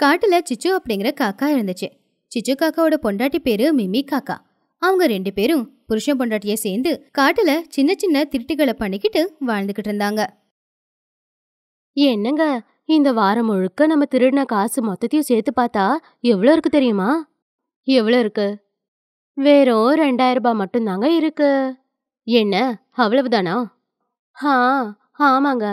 காட்டுல சிச்சு அப்படிங்கிற காக்கா இருந்துச்சு சிச்சு காக்காவோட பொண்டாட்டி பேரு மிமி காக்கா அவங்க ரெண்டு பேரும் புருஷன் பொண்டாட்டியை சேர்ந்து காட்டுல சின்ன சின்ன திருட்டுகளை பண்ணிக்கிட்டு வாழ்ந்துகிட்டு இருந்தாங்க என்னங்க இந்த வாரம் முழுக்க நம்ம திருடின காசு மொத்தத்தையும் சேர்த்து பார்த்தா எவ்வளோ இருக்கு தெரியுமா எவ்வளோ இருக்கு வெறும் ரெண்டாயிரம் ரூபாய் மட்டும்தாங்க இருக்கு என்ன அவ்வளவுதானா ஆ ஆமாங்க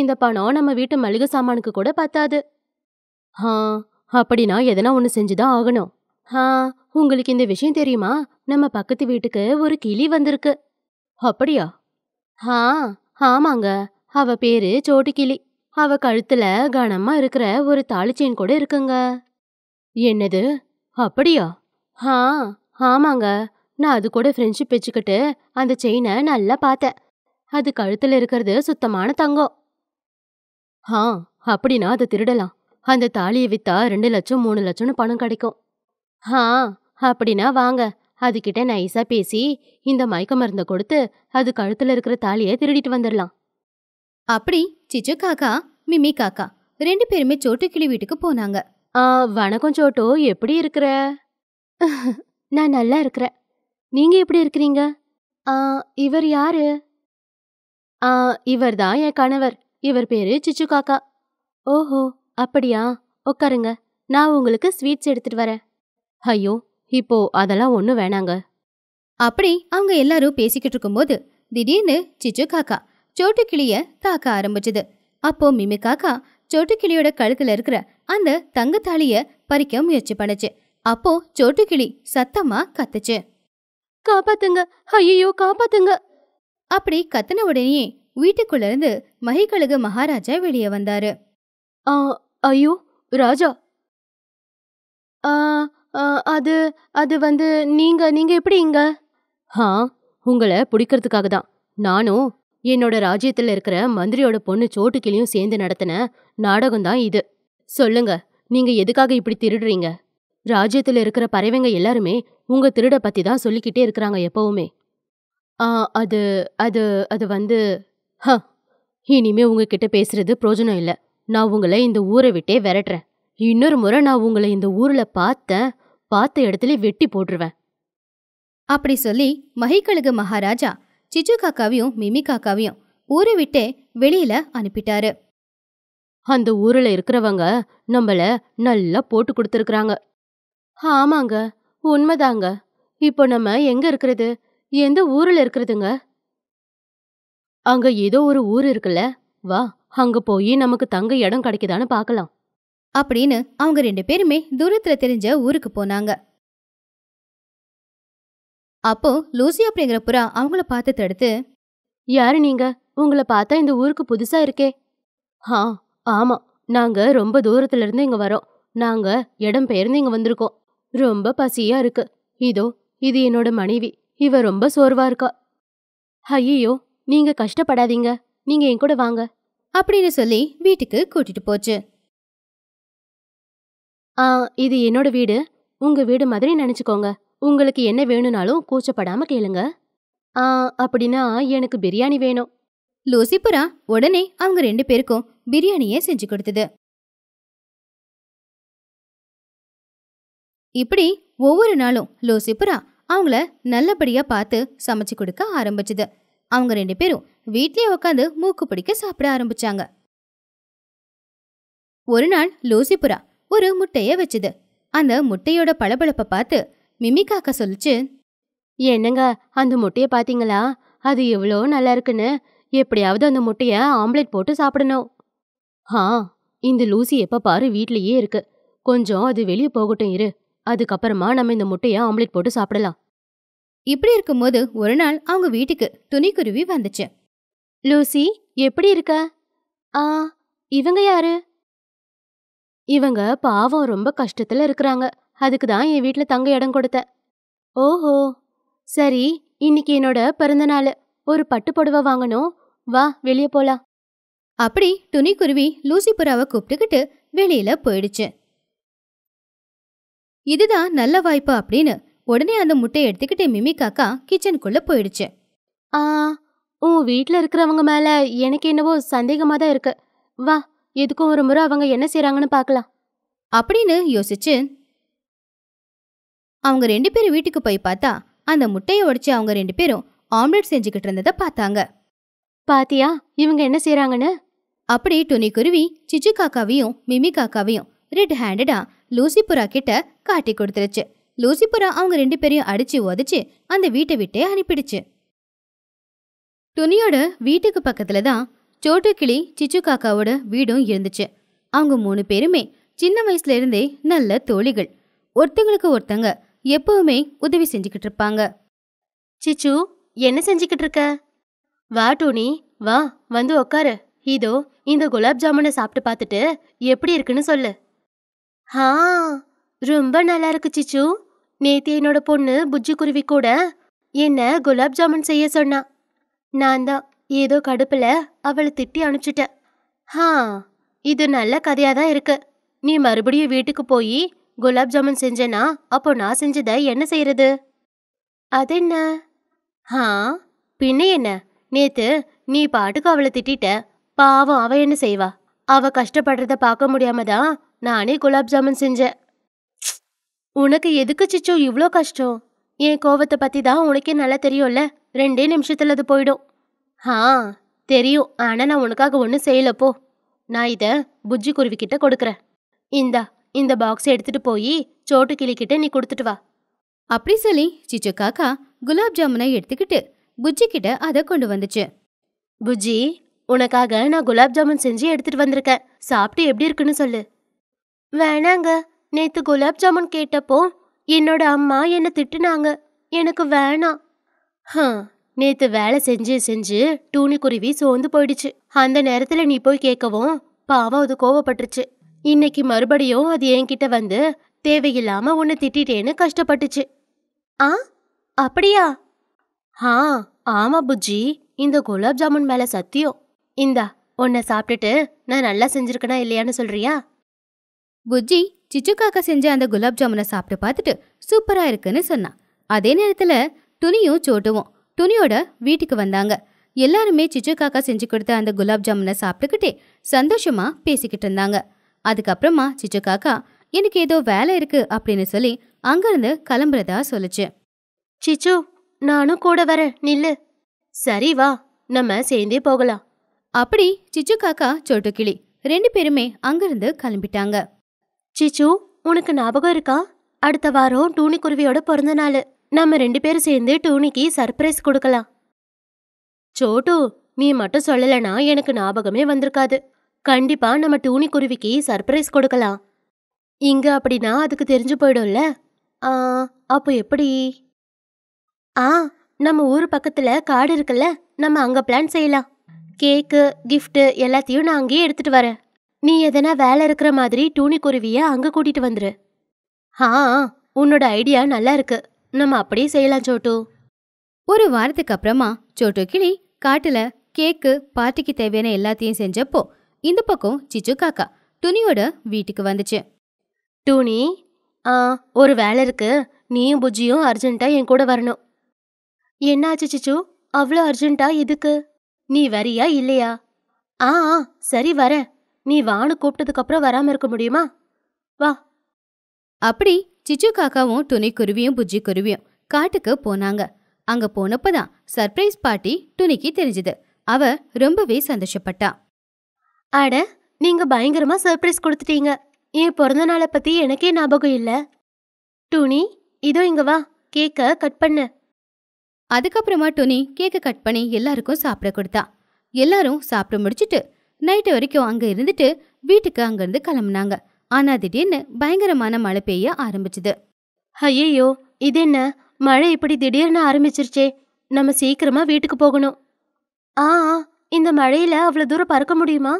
இந்த பணம் நம்ம வீட்டு மளிகை சாமானுக்கு கூட பத்தாது ஹா அப்படின்னா எதனா ஒன்று செஞ்சுதான் ஆகணும் ஹா உங்களுக்கு இந்த விஷயம் தெரியுமா நம்ம பக்கத்து வீட்டுக்கு ஒரு கிளி வந்திருக்கு அப்படியா ஹா ஆமாங்க அவ பேரு சோட்டு கிளி அவ கழுத்துல கனமா இருக்கிற ஒரு தாளிச்சேன் கூட இருக்குங்க என்னது அப்படியா ஹா ஆமாங்க நான் அது கூட ஃப்ரெண்ட்ஷிப் வச்சுக்கிட்டு அந்த செயினை நல்லா பார்த்தேன் அது கழுத்துல இருக்கிறது சுத்தமான தங்கம் ஆ அப்படின்னா அதை திருடலாம் அந்த தாலியை வித்தா ரெண்டு லட்சம் மூணு லட்சம்னு பணம் கிடைக்கும் ஆ அப்படின்னா வாங்க அதுக்கிட்ட நைஸாக பேசி இந்த மயக்க மருந்தை கொடுத்து அது கழுத்தில் இருக்கிற தாலியை திருடிட்டு வந்துடலாம் அப்படி சிச்சு காக்கா மிமி காக்கா ரெண்டு பேருமே சோட்டு கிளி வீட்டுக்கு போனாங்க ஆ வணக்கம் சோட்டோ எப்படி இருக்கிற நான் நல்லா இருக்கிறேன் நீங்கள் எப்படி இருக்கிறீங்க ஆ இவர் யாரு ஆ இவர் தான் என் கணவர் இவர் பேரு சிச்சு காக்கா ஓஹோ அப்படியா உட்காருங்க நான் உங்களுக்கு ஸ்வீட்ஸ் எடுத்துட்டு வரேன் ஐயோ இப்போ அதெல்லாம் ஒன்றும் வேணாங்க அப்படி அவங்க எல்லாரும் பேசிக்கிட்டு இருக்கும்போது திடீர்னு சிச்சு காக்கா சோட்டு கிளிய தாக்க ஆரம்பிச்சது அப்போ மிமி காக்கா சோட்டு கிளியோட கழுத்துல இருக்கிற அந்த தங்கத்தாலிய பறிக்க முயற்சி பண்ணுச்சு அப்போ சோட்டு கிளி சத்தமா கத்துச்சு காப்பாத்துங்க ஐயோ காப்பாத்துங்க அப்படி கத்தின உடனே வீட்டுக்குள்ள இருந்து மகிக்கழுகு மகாராஜா வெளியே வந்தாரு ஐயோ ராஜா அது அது வந்து நீங்க நீங்க எப்படி இங்க ஆ உங்களை பிடிக்கிறதுக்காக தான் நானும் என்னோட ராஜ்யத்தில் இருக்கிற மந்திரியோட பொண்ணு சோட்டுக்கிளியும் சேர்ந்து நடத்தின நாடகம் தான் இது சொல்லுங்க நீங்க எதுக்காக இப்படி திருடுறீங்க ராஜ்யத்தில் இருக்கிற பறவைங்க எல்லாருமே உங்க திருட பத்தி தான் சொல்லிக்கிட்டே இருக்கிறாங்க எப்பவுமே ஆ அது அது அது வந்து ஹ இனிமே உங்ககிட்ட பேசுறது பிரோஜனம் இல்லை நான் உங்களை இந்த ஊரை விட்டே விரட்டுறேன் இன்னொரு முறை நான் உங்களை இந்த ஊரில் பார்த்தேன் பார்த்த இடத்துல வெட்டி போட்டுருவேன் அப்படி சொல்லி மகிக்கழுகு மகாராஜா சிச்சு காக்காவையும் மிமி காக்காவையும் ஊரை விட்டே வெளியில அனுப்பிட்டாரு அந்த ஊர்ல இருக்கிறவங்க நம்மள நல்லா போட்டு கொடுத்துருக்குறாங்க ஆமாங்க உண்மைதாங்க இப்போ நம்ம எங்க இருக்கிறது எந்த ஊர்ல இருக்கிறதுங்க அங்க ஏதோ ஒரு ஊர் இருக்குல்ல வா அங்க போய் நமக்கு தங்க இடம் கிடைக்குதான்னு பார்க்கலாம் அப்படின்னு அவங்க ரெண்டு பேருமே தூரத்துல தெரிஞ்ச ஊருக்கு போனாங்க அப்போ லூசி அப்படிங்கிற புறா அவங்கள பார்த்து தடுத்து யாரு நீங்க உங்களை பார்த்தா இந்த ஊருக்கு புதுசா இருக்கே ஆ ஆமா நாங்க ரொம்ப தூரத்துல இருந்து இங்க வரோம் நாங்க இடம் பெயர்ந்து இங்க வந்திருக்கோம் ரொம்ப பசியா இருக்கு இதோ இது என்னோட மனைவி இவ ரொம்ப சோர்வா இருக்கா ஐயோ நீங்க கஷ்டப்படாதீங்க நீங்க என் கூட வாங்க அப்படின்னு சொல்லி வீட்டுக்கு கூட்டிட்டு போச்சு ஆ இது என்னோட வீடு உங்க வீடு மாதிரி நினைச்சுக்கோங்க உங்களுக்கு என்ன வேணும்னாலும் கூச்சப்படாம கேளுங்க ஆ அப்படின்னா எனக்கு பிரியாணி வேணும் லூசிபுரா உடனே அவங்க ரெண்டு பேருக்கும் பிரியாணியே செஞ்சு கொடுத்தது இப்படி ஒவ்வொரு நாளும் லூசிபுரா அவங்கள நல்லபடியா பார்த்து சமைச்சு கொடுக்க ஆரம்பிச்சது அவங்க ரெண்டு பேரும் வீட்லேயே உக்காந்து மூக்கு பிடிக்க சாப்பிட ஆரம்பிச்சாங்க ஒரு நாள் லூசிபுரா ஒரு முட்டைய வச்சுது அந்த முட்டையோட பளபளப்பை பார்த்து மிமி காக்கா சொல்லிச்சு என்னங்க அந்த முட்டைய பாத்தீங்களா அது எவ்வளோ நல்லா இருக்குன்னு எப்படியாவது அந்த முட்டைய ஆம்லெட் போட்டு சாப்பிடணும் ஆ இந்த லூசி எப்போ பாரு வீட்லேயே இருக்கு கொஞ்சம் அது வெளியே போகட்டும் இரு அதுக்கப்புறமா நம்ம இந்த முட்டையை ஆம்லெட் போட்டு சாப்பிடலாம் இப்படி இருக்கும்போது ஒரு நாள் அவங்க வீட்டுக்கு துணிக்குருவி வந்துச்சு லூசி எப்படி இருக்க ஆ இவங்க யாரு இவங்க பாவம் ரொம்ப கஷ்டத்துல இருக்கிறாங்க அதுக்கு தான் என் வீட்டில் தங்க இடம் கொடுத்த ஓஹோ சரி இன்னைக்கு என்னோட பிறந்த நாள் ஒரு பட்டு புடவை வாங்கணும் வா வெளியே போலாம் அப்படி துணிக்குருவி லூசி புறாவை கூப்பிட்டுக்கிட்டு வெளியில போயிடுச்சு இதுதான் நல்ல வாய்ப்பு அப்படின்னு உடனே அந்த முட்டையை எடுத்துக்கிட்டு மிமி காக்கா கிச்சனுக்குள்ள போயிடுச்சு ஆ உன் வீட்டில் இருக்கிறவங்க மேலே எனக்கு என்னவோ சந்தேகமாக தான் இருக்கு வா எதுக்கும் ஒரு முறை அவங்க என்ன செய்கிறாங்கன்னு பார்க்கலாம் அப்படின்னு யோசிச்சு அவங்க ரெண்டு பேரும் வீட்டுக்கு போய் பார்த்தா அந்த முட்டையை உடைச்சு அவங்க ரெண்டு பேரும் ஆம்லெட் செஞ்சுக்கிட்டு இருந்ததை பார்த்தாங்க பாத்தியா இவங்க என்ன செய்கிறாங்கன்னு அப்படி துணி குருவி சிச்சு காக்காவையும் மிமி காக்காவையும் ரெட் ஹேண்டடா லூசி புறா கிட்ட காட்டி கொடுத்துருச்சு லூசிபுரா அவங்க ரெண்டு பேரையும் அடிச்சு உதச்சு அந்த வீட்டை விட்டே அனுப்பிடுச்சு துணியோட வீட்டுக்கு பக்கத்துல தான் சோட்டு கிளி சிச்சு காக்காவோட வீடும் இருந்துச்சு அவங்க மூணு பேருமே சின்ன வயசுல இருந்தே நல்ல தோழிகள் ஒருத்தங்களுக்கு ஒருத்தங்க எப்பவுமே உதவி செஞ்சுக்கிட்டு இருப்பாங்க சிச்சு என்ன செஞ்சுக்கிட்டு இருக்க வா டோனி வா வந்து உக்காரு இதோ இந்த குலாப் ஜாமுனை சாப்பிட்டு பார்த்துட்டு எப்படி இருக்குன்னு சொல்லு ஹா ரொம்ப நல்லா இருக்கு சிச்சு நேத்து என்னோட பொண்ணு புஜ்ஜி குருவி கூட என்ன குலாப் ஜாமுன் செய்ய சொன்னா நான் தான் ஏதோ கடுப்பில் அவளை திட்டி அனுப்பிச்சிட்டேன் ஹா இது நல்ல கதையாக தான் இருக்கு நீ மறுபடியும் வீட்டுக்கு போய் குலாப் ஜாமுன் செஞ்சனா அப்போ நான் செஞ்சதை என்ன செய்யறது அது என்ன ஹா பின்ன என்ன நேத்து நீ பாட்டுக்கு அவளை திட்டிட்ட பாவம் அவ என்ன செய்வா அவ கஷ்டப்படுறத பார்க்க முடியாம தான் நானே குலாப் ஜாமுன் செஞ்சேன் உனக்கு எதுக்கு சிச்சோ இவ்வளோ கஷ்டம் என் கோவத்தை பற்றி தான் உனக்கே நல்லா தெரியும்ல ரெண்டே நிமிஷத்தில் அது போயிடும் ஆ தெரியும் ஆனால் நான் உனக்காக ஒன்றும் செய்யலப்போ நான் இதை புஜ்ஜி குருவிக்கிட்ட கொடுக்குறேன் இந்தா இந்த பாக்ஸ் எடுத்துகிட்டு போய் சோட்டு கிளிக்கிட்ட நீ கொடுத்துட்டு வா அப்படி சொல்லி சிச்சு காக்கா குலாப் ஜாமுனை எடுத்துக்கிட்டு புஜ்ஜி கிட்ட அதை கொண்டு வந்துச்சு புஜ்ஜி உனக்காக நான் குலாப் ஜாமுன் செஞ்சு எடுத்துட்டு வந்திருக்கேன் சாப்பிட்டு எப்படி இருக்குன்னு சொல்லு வேணாங்க நேத்து குலாப் ஜாமுன் கேட்டப்போ என்னோட அம்மா என்னை திட்டுனாங்க எனக்கு வேணாம் ஹ நேத்து வேலை செஞ்சு செஞ்சு குருவி சோர்ந்து போயிடுச்சு அந்த நேரத்துல நீ போய் கேட்கவும் பாவம் அது கோவப்பட்டுருச்சு இன்னைக்கு மறுபடியும் அது என்கிட்ட வந்து தேவையில்லாம உன்னை திட்டேன்னு கஷ்டப்பட்டுச்சு ஆ அப்படியா ஆ ஆமா புஜ்ஜி இந்த குலாப் ஜாமுன் மேல சத்தியம் இந்தா உன்னை சாப்பிட்டுட்டு நான் நல்லா செஞ்சிருக்கேனா இல்லையான்னு சொல்றியா புஜ்ஜி சிச்சுக்காக்கா செஞ்ச அந்த குலாப் ஜாமுனை சாப்பிட்டு பார்த்துட்டு சூப்பராக இருக்குன்னு சொன்னான் அதே நேரத்தில் துணியும் சோட்டுவோம் துணியோட வீட்டுக்கு வந்தாங்க எல்லாருமே சிச்சுக்காக்கா செஞ்சு கொடுத்த அந்த குலாப் ஜாமுனை சாப்பிட்டுக்கிட்டே சந்தோஷமா பேசிக்கிட்டு இருந்தாங்க அதுக்கப்புறமா சிச்சுக்காக்கா எனக்கு ஏதோ வேலை இருக்கு அப்படின்னு சொல்லி அங்கிருந்து கிளம்புறதா சொல்லுச்சு சிச்சு நானும் கூட வரேன் நில்லு சரி வா நம்ம சேர்ந்தே போகலாம் அப்படி சிச்சு காக்கா சொட்டு கிளி ரெண்டு பேருமே அங்கிருந்து கிளம்பிட்டாங்க சிச்சு உனக்கு ஞாபகம் இருக்கா அடுத்த வாரம் டூனி குருவியோட பிறந்த நாள் நம்ம ரெண்டு பேரும் சேர்ந்து டூனிக்கு சர்ப்ரைஸ் கொடுக்கலாம் சோட்டு நீ மட்டும் சொல்லலைன்னா எனக்கு ஞாபகமே வந்திருக்காது கண்டிப்பா நம்ம டூனி குருவிக்கு சர்ப்ரைஸ் கொடுக்கலாம் இங்க அப்படின்னா அதுக்கு தெரிஞ்சு போயிடும்ல அப்போ எப்படி ஆ நம்ம ஊர் பக்கத்துல காடு இருக்குல்ல நம்ம அங்க பிளான் செய்யலாம் கேக்கு கிஃப்ட்டு எல்லாத்தையும் நான் அங்கேயே எடுத்துட்டு வரேன் நீ எதனா வேலை இருக்கிற மாதிரி டூனிக்குருவிய அங்க கூட்டிட்டு வந்துரு ஆ உன்னோட ஐடியா நல்லா இருக்கு நம்ம அப்படியே செய்யலாம் சோட்டு ஒரு வாரத்துக்கு அப்புறமா சோட்டு கிளி காட்டுல கேக்கு பார்ட்டிக்கு தேவையான எல்லாத்தையும் செஞ்சப்போ இந்த பக்கம் சிச்சு காக்கா துணியோட வீட்டுக்கு வந்துச்சு டூனி ஆ ஒரு வேலை இருக்கு நீயும் புஜ்ஜியும் அர்ஜென்ட்டாக என் கூட வரணும் என்னாச்சு சிச்சு அவ்வளோ அர்ஜென்ட்டாக எதுக்கு நீ வரியா இல்லையா ஆ சரி வரேன் நீ வான்னு கூப்பிட்டதுக்கப்புறம் வராமல் இருக்க முடியுமா வா அப்படி சிச்சு காக்காவும் துணி குருவியும் புஜ்ஜி குருவியும் காட்டுக்கு போனாங்க அங்க போனப்பதான் சர்ப்ரைஸ் பார்ட்டி துணிக்கு தெரிஞ்சது அவ ரொம்பவே சந்தோஷப்பட்டா அட நீங்க பயங்கரமா சர்ப்ரைஸ் கொடுத்துட்டீங்க என் பிறந்த நாளை பத்தி எனக்கே ஞாபகம் இல்ல டுனி இதோ இங்க வா கேக்க கட் பண்ணு அதுக்கப்புறமா டுனி கேக்கை கட் பண்ணி எல்லாருக்கும் சாப்பிட கொடுத்தா எல்லாரும் சாப்பிட முடிச்சிட்டு நைட்டு வரைக்கும் அங்கே இருந்துட்டு வீட்டுக்கு அங்கேருந்து கிளம்புனாங்க ஆனால் திடீர்னு பயங்கரமான மழை பெய்ய ஆரம்பிச்சுது ஐயையோ இது என்ன மழை இப்படி திடீர்னு ஆரம்பிச்சிருச்சே நம்ம சீக்கிரமாக வீட்டுக்கு போகணும் ஆ இந்த மழையில் அவ்வளோ தூரம் பறக்க முடியுமா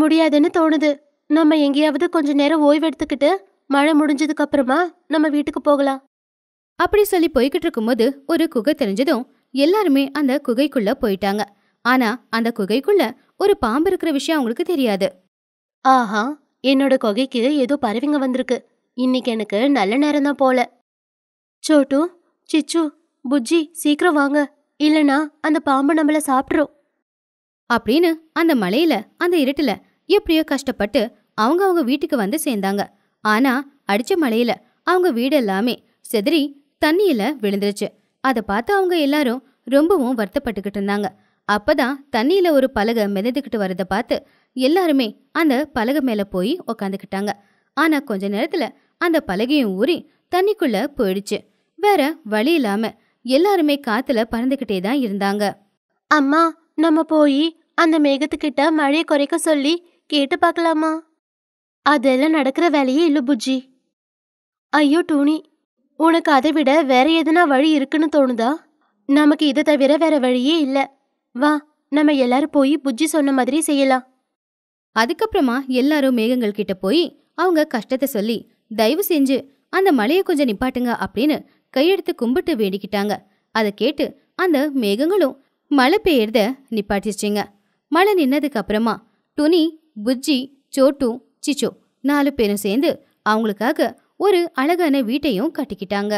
முடியாதுன்னு தோணுது நம்ம எங்கேயாவது கொஞ்ச நேரம் ஓய்வு எடுத்துக்கிட்டு மழை முடிஞ்சதுக்கு அப்புறமா நம்ம வீட்டுக்கு போகலாம் அப்படி சொல்லி போய்கிட்டு இருக்கும்போது ஒரு குகை தெரிஞ்சதும் எல்லாருமே அந்த குகைக்குள்ள போயிட்டாங்க ஆனா அந்த குகைக்குள்ள ஒரு பாம்பு இருக்கிற விஷயம் அவங்களுக்கு தெரியாது ஆஹா என்னோட குகைக்கு ஏதோ பறவைங்க வந்திருக்கு இன்னைக்கு எனக்கு நல்ல நேரம் தான் போல சோட்டு சிச்சு புஜ்ஜி சீக்கிரம் வாங்க இல்லனா அந்த பாம்பு நம்மள சாப்பிட்றோம் அப்படின்னு அந்த மலையில அந்த இருட்டுல எப்படியோ கஷ்டப்பட்டு அவங்க அவங்க வீட்டுக்கு வந்து சேர்ந்தாங்க ஆனா அடிச்ச மலையில அவங்க வீடு எல்லாமே செதறி தண்ணியில விழுந்துருச்சு அதை பார்த்து அவங்க எல்லாரும் ரொம்பவும் வருத்தப்பட்டுக்கிட்டு இருந்தாங்க அப்பதான் தண்ணியில ஒரு பலகை மிதந்துக்கிட்டு வரதை பார்த்து எல்லாருமே அந்த பலகை மேல போய் உக்காந்துக்கிட்டாங்க ஆனா கொஞ்ச நேரத்துல அந்த பலகையும் ஊறி தண்ணிக்குள்ள போயிடுச்சு வேற வழி இல்லாம எல்லாருமே காத்துல பறந்துகிட்டே தான் இருந்தாங்க அம்மா நம்ம போய் அந்த மேகத்துக்கிட்ட மழையை குறைக்க சொல்லி கேட்டு பார்க்கலாமா அதெல்லாம் நடக்கிற வேலையே இல்லை புஜ்ஜி ஐயோ டூனி உனக்கு அதை விட வேற எதுனா வழி இருக்குன்னு தோணுதா நமக்கு இதை தவிர வேற வழியே இல்லை வா நம்ம எல்லாரும் போய் புஜ்ஜி சொன்ன மாதிரி செய்யலாம் அதுக்கப்புறமா எல்லாரும் மேகங்கள் கிட்ட போய் அவங்க கஷ்டத்தை சொல்லி தயவு செஞ்சு அந்த மலையை கொஞ்சம் நிப்பாட்டுங்க அப்படின்னு கையெடுத்து கும்பிட்டு வேண்டிக்கிட்டாங்க அதை கேட்டு அந்த மேகங்களும் மழை பெய்யறத நிப்பாட்டிச்சிங்க மழை நின்னதுக்கு அப்புறமா துணி புஜ்ஜி சோட்டு சிச்சோ நாலு பேரும் சேர்ந்து அவங்களுக்காக ஒரு அழகான வீட்டையும் கட்டிக்கிட்டாங்க